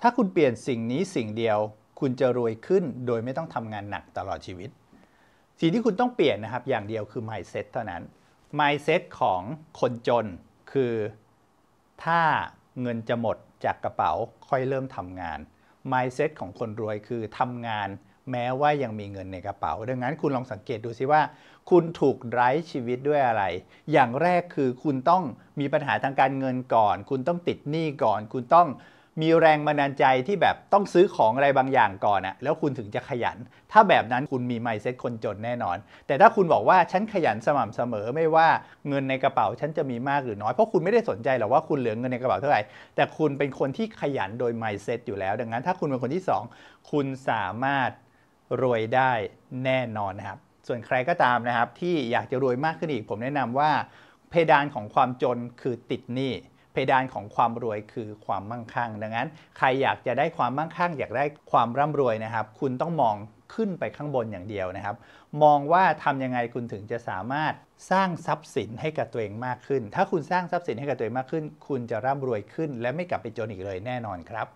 ถ้าคุณเปลี่ยนสิ่งนี้สิ่งเดียว คุณจะรวยขึ้น โดยไม่ต้องทำงานหนักตลอดชีวิต สิ่งที่คุณต้องเปลี่ยนนะครับ อย่างเดียวคือ mindset เท่านั้น mindset ของคนจนคือ ถ้าเงินจะหมดจากกระเป๋าค่อยเริ่มทำงาน mindset ของคนรวยคือทำงานแม้ว่ายังมีเงินในกระเป๋า ดังนั้นคุณลองสังเกตดูซิว่า คุณถูกไร้ชีวิตด้วยอะไร อย่างแรกคือคุณต้องมีปัญหาทางการเงินก่อน คุณต้องติดหนี้ก่อน คุณต้องมีแรงบันดาลใจที่แบบต้องซื้อของอะไรบางอย่างก่อนอะแล้วคุณถึงจะขยัน ถ้าแบบนั้นคุณมีไมเซ็ตคนจนแน่นอน แต่ถ้าคุณบอกว่าฉันขยันสม่ำเสมอไม่ว่าเงินในกระเป๋าฉันจะมีมากหรือน้อยเพราะคุณไม่ได้สนใจหรอกว่าคุณเหลือเงินในกระเป๋าเท่าไหร่แต่คุณเป็นคนที่ขยันโดยไมเซ็ตอยู่แล้ว ดังนั้น ถ้าคุณเป็นคนที่ 2 คุณสามารถรวยได้แน่นอนนะครับ ส่วนใครก็ตามนะครับที่อยากจะรวยมากขึ้นอีก ผมแนะนำว่า เพดานของความจนคือติดหนี้พดานของความรวยคือความมั่งคั่งดังนั้น ใครอยากจะได้ความมั่งคั่งอยากได้ความร่ำรวยนะครับ คุณต้องมองขึ้นไปข้างบนอย่างเดียวนะครับ มองว่าทำยังไง คุณถึงจะสามารถสร้างทรัพย์สินให้กับตัวเองมากขึ้น ถ้าคุณสร้างทรัพย์สินให้กับตัวเองมากขึ้น คุณจะร่ำรวยขึ้น และไม่กลับไปจนอีกเลยแน่นอนครับ